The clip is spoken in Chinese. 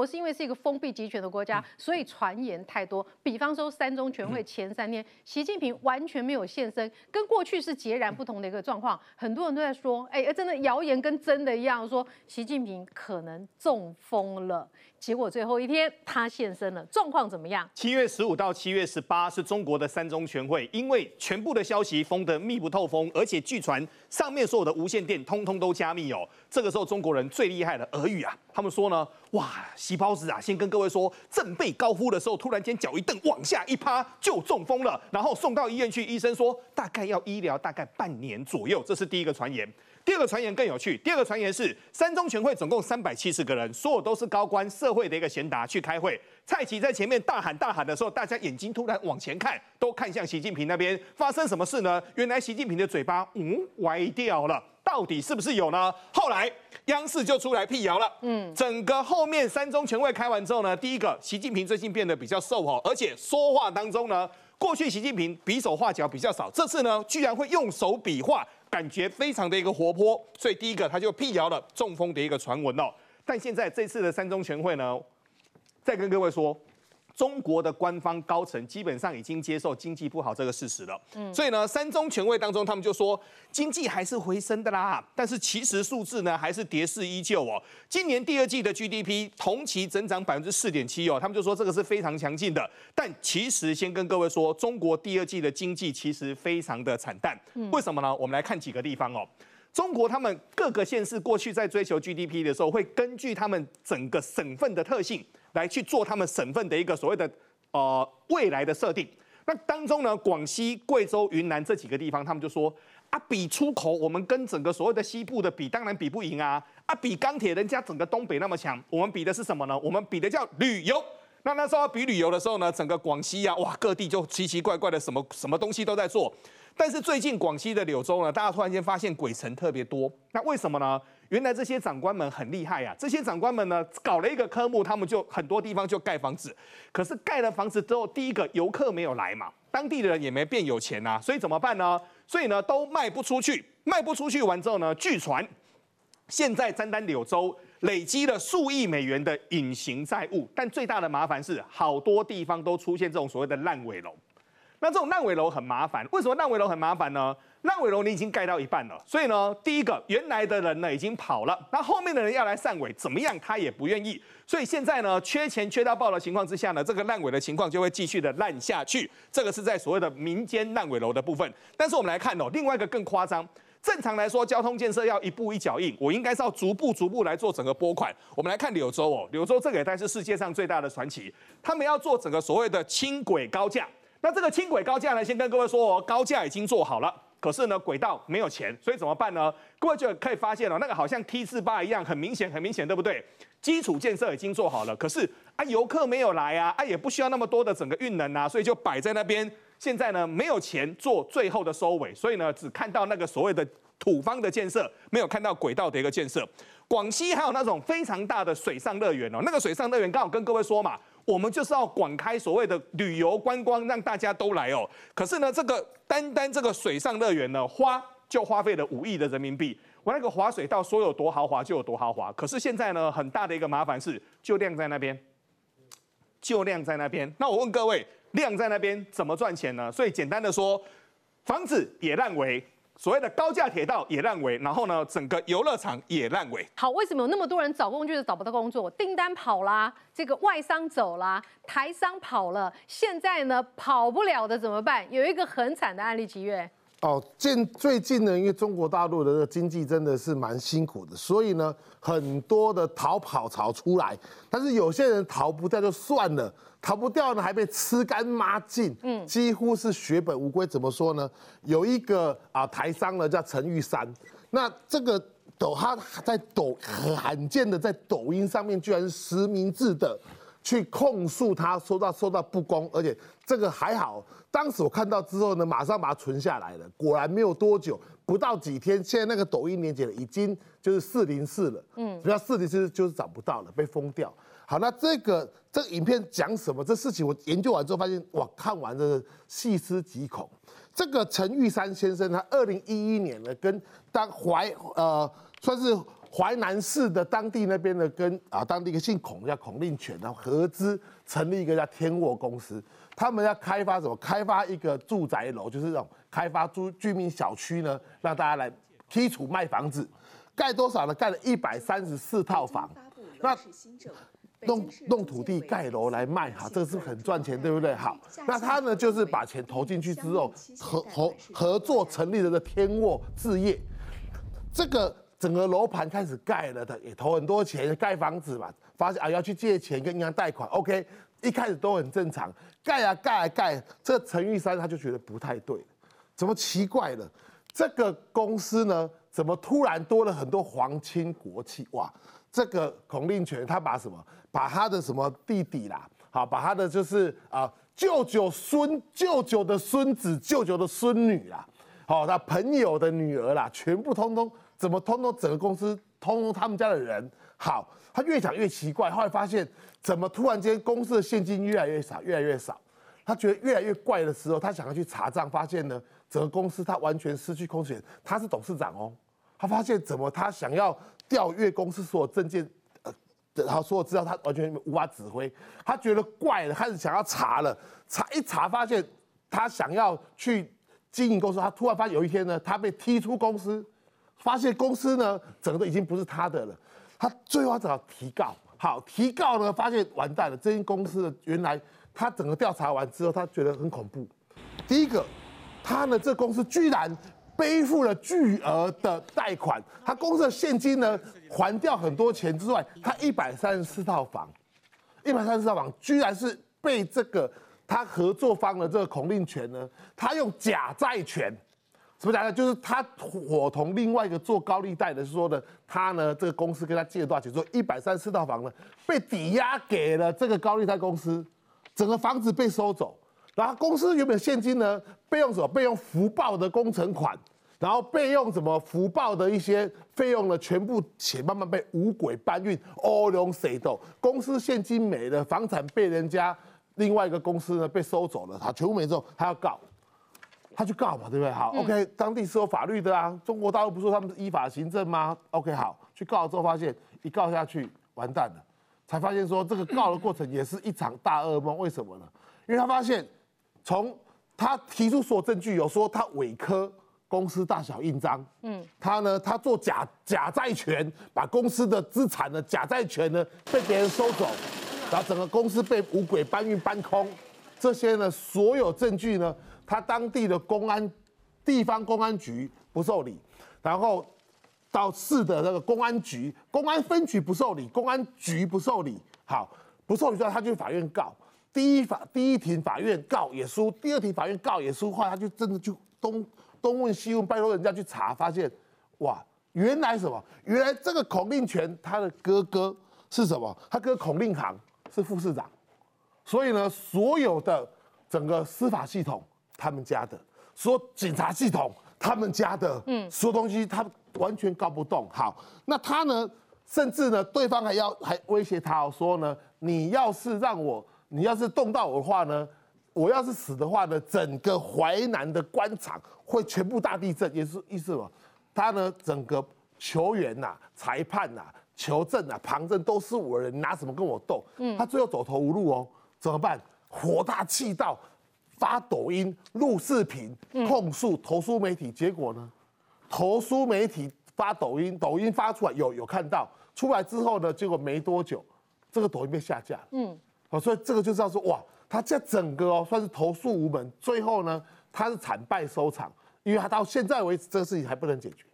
我是因为是一个封闭集权的国家，所以传言太多。比方说，三中全会前三天，习近平完全没有现身，跟过去是截然不同的一个状况。很多人都在说：“哎，真的谣言跟真的一样，说习近平可能中风了。”结果最后一天他现身了，状况怎么样？七月十五到七月十八是中国的三中全会，因为全部的消息封得密不透风，而且据传上面所有的无线电通通都加密哦。这个时候中国人最厉害的俄语啊，他们说呢：“哇。”旗袍子啊，先跟各位说，正被高呼的时候，突然间脚一蹬，往下一趴就中风了，然后送到医院去，医生说大概要医疗大概半年左右，这是第一个传言。第二个传言更有趣，第二个传言是三中全会总共三百七十个人，所有都是高官社会的一个贤达去开会。蔡奇在前面大喊大喊的时候，大家眼睛突然往前看，都看向习近平那边，发生什么事呢？原来习近平的嘴巴嗯歪掉了。到底是不是有呢？后来央视就出来辟谣了。嗯，整个后面三中全会开完之后呢，第一个，习近平最近变得比较瘦哦，而且说话当中呢，过去习近平比手画脚比较少，这次呢，居然会用手比划，感觉非常的一个活泼。所以第一个他就辟谣了中风的一个传闻哦。但现在这次的三中全会呢，再跟各位说。中国的官方高层基本上已经接受经济不好这个事实了，所以呢，三中全会当中，他们就说经济还是回升的啦，但是其实数字呢还是跌势依旧哦。今年第二季的 GDP 同期增长百分之四点七哦，他们就说这个是非常强劲的，但其实先跟各位说，中国第二季的经济其实非常的惨淡，为什么呢？我们来看几个地方哦，中国他们各个县市过去在追求 GDP 的时候，会根据他们整个省份的特性。来去做他们省份的一个所谓的呃未来的设定。那当中呢，广西、贵州、云南这几个地方，他们就说啊，比出口我们跟整个所谓的西部的比，当然比不赢啊。啊，比钢铁，人家整个东北那么强，我们比的是什么呢？我们比的叫旅游。那那时候比旅游的时候呢，整个广西呀，哇，各地就奇奇怪怪的什么什么东西都在做。但是最近广西的柳州呢，大家突然间发现鬼城特别多。那为什么呢？原来这些长官们很厉害呀，这些长官们呢搞了一个科目，他们就很多地方就盖房子，可是盖了房子之后，第一个游客没有来嘛，当地的人也没变有钱呐，所以怎么办呢？所以呢都卖不出去，卖不出去完之后呢，据传现在单单柳州累积了数亿美元的隐形债务，但最大的麻烦是好多地方都出现这种所谓的烂尾楼。那这种烂尾楼很麻烦，为什么烂尾楼很麻烦呢？烂尾楼你已经盖到一半了，所以呢，第一个原来的人呢已经跑了，那后面的人要来善尾，怎么样他也不愿意。所以现在呢，缺钱缺到爆的情况之下呢，这个烂尾的情况就会继续的烂下去。这个是在所谓的民间烂尾楼的部分。但是我们来看哦，另外一个更夸张。正常来说，交通建设要一步一脚印，我应该是要逐步逐步来做整个拨款。我们来看柳州哦，柳州这个也算是世界上最大的传奇，他们要做整个所谓的轻轨高架。那这个轻轨高架呢？先跟各位说，高架已经做好了，可是呢，轨道没有钱，所以怎么办呢？各位就可以发现了，那个好像 T 字八一样，很明显，很明显，对不对？基础建设已经做好了，可是啊，游客没有来啊，啊，也不需要那么多的整个运能啊，所以就摆在那边。现在呢，没有钱做最后的收尾，所以呢，只看到那个所谓的土方的建设，没有看到轨道的一个建设。广西还有那种非常大的水上乐园哦，那个水上乐园，刚好跟各位说嘛。我们就是要广开所谓的旅游观光，让大家都来哦。可是呢，这个单单这个水上乐园呢，花就花费了五亿的人民币。我那个滑水道说有多豪华就有多豪华，可是现在呢，很大的一个麻烦是就晾在那边，就晾在那边。那我问各位，晾在那边怎么赚钱呢？所以简单的说，房子也烂尾。所谓的高架铁道也烂尾，然后呢，整个游乐场也烂尾。好，为什么有那么多人找工作就找不到工作？订单跑啦，这个外商走啦，台商跑了，现在呢跑不了的怎么办？有一个很惨的案例，吉月。哦，近最近呢，因为中国大陆的经济真的是蛮辛苦的，所以呢，很多的逃跑潮出来，但是有些人逃不掉就算了。逃不掉呢，还被吃干抹净，嗯，几乎是血本无归。怎么说呢？有一个啊台商呢叫陈玉山，那这个抖他在抖罕见的在抖音上面居然实名制的去控诉他受到受到不公，而且这个还好，当时我看到之后呢，马上把它存下来了。果然没有多久，不到几天，现在那个抖音年接已经就是四零四了，嗯，只要四零四就是找不到了，被封掉。好，那这个这个影片讲什么？这事情我研究完之后发现，哇，看完真的细思极恐。这个陈玉山先生，他二零一一年呢，跟当淮呃，算是淮南市的当地那边呢，跟啊当地一个姓孔叫孔令然呢合资成立一个叫天沃公司。他们要开发什么？开发一个住宅楼，就是这种开发住居民小区呢，让大家来剔除卖房子，盖多少呢？盖了一百三十四套房。那弄弄土地盖楼来卖哈，这个是很赚钱，对不对？好，那他呢，就是把钱投进去之后合合合作成立了的天沃置业，这个整个楼盘开始盖了的，也投很多钱盖房子嘛，发现啊要去借钱跟银行贷款，OK，一开始都很正常，盖啊盖啊盖，这陈玉山他就觉得不太对，怎么奇怪了？这个公司呢，怎么突然多了很多皇亲国戚哇？这个孔令权，他把什么？把他的什么弟弟啦？好，把他的就是啊，舅舅孙，舅舅的孙子，舅舅的孙女啦。好，他朋友的女儿啦，全部通通怎么通通整个公司通通他们家的人？好，他越想越奇怪，后来发现怎么突然间公司的现金越来越少越来越少，他觉得越来越怪的时候，他想要去查账，发现呢，整个公司他完全失去控制权，他是董事长哦。他发现怎么他想要。调阅公司所有证件，呃，然后所有资料，他完全无法指挥。他觉得怪了，开始想要查了，查一查发现，他想要去经营公司，他突然发现有一天呢，他被踢出公司，发现公司呢，整个已经不是他的了。他最后只好提告，好提告呢，发现完蛋了。这些公司的原来，他整个调查完之后，他觉得很恐怖。第一个，他呢，这公司居然。背负了巨额的贷款，他公司的现金呢还掉很多钱之外，他一百三十四套房，一百三十四套房居然是被这个他合作方的这个孔令权呢，他用假债权，什么假呢？就是他伙同另外一个做高利贷的说的，他呢这个公司跟他借了多少钱？说一百三十四套房呢被抵押给了这个高利贷公司，整个房子被收走，然后公司原本现金呢？备用什么？备用福报的工程款。然后备用什么福报的一些费用呢？全部钱慢慢被五鬼搬运，All on s a 公司现金没了，房产被人家另外一个公司呢被收走了，他全部没之后，他要告，他去告嘛，对不对？好，OK，当地是有法律的啊，中国大陆不说他们依法行政吗？OK，好，去告了之后发现一告下去完蛋了，才发现说这个告的过程也是一场大噩梦，为什么呢？因为他发现从他提出所证据有说他伪科。公司大小印章，嗯，他呢，他做假假债权，把公司的资产呢，假债权呢被别人收走，然后整个公司被五鬼搬运搬空，这些呢，所有证据呢，他当地的公安地方公安局不受理，然后到市的那个公安局公安分局不受理，公安局不受理，好，不受理，后，他去法院告，第一法第一庭法院告也输，第二庭法院告也输，后来他就真的就东。东问西问，拜托人家去查，发现，哇，原来什么？原来这个孔令权他的哥哥是什么？他哥孔令行是副市长，所以呢，所有的整个司法系统他们家的，所有警察系统他们家的，嗯，所有东西他完全搞不懂。好，那他呢，甚至呢，对方还要还威胁他，说呢，你要是让我，你要是动到我的话呢？我要是死的话呢，整个淮南的官场会全部大地震，也是意思嘛？他呢，整个球员呐、裁判呐、球证呐、旁证都是我人，拿什么跟我斗？嗯，他最后走投无路哦，怎么办？火大气到发抖音、录视频、控诉、投诉媒体，结果呢？投诉媒体发抖音，抖音发出来有有看到，出来之后呢，结果没多久，这个抖音被下架了。嗯，好，所以这个就是要说哇。他这整个哦算是投诉无门，最后呢，他是惨败收场，因为他到现在为止，这个事情还不能解决。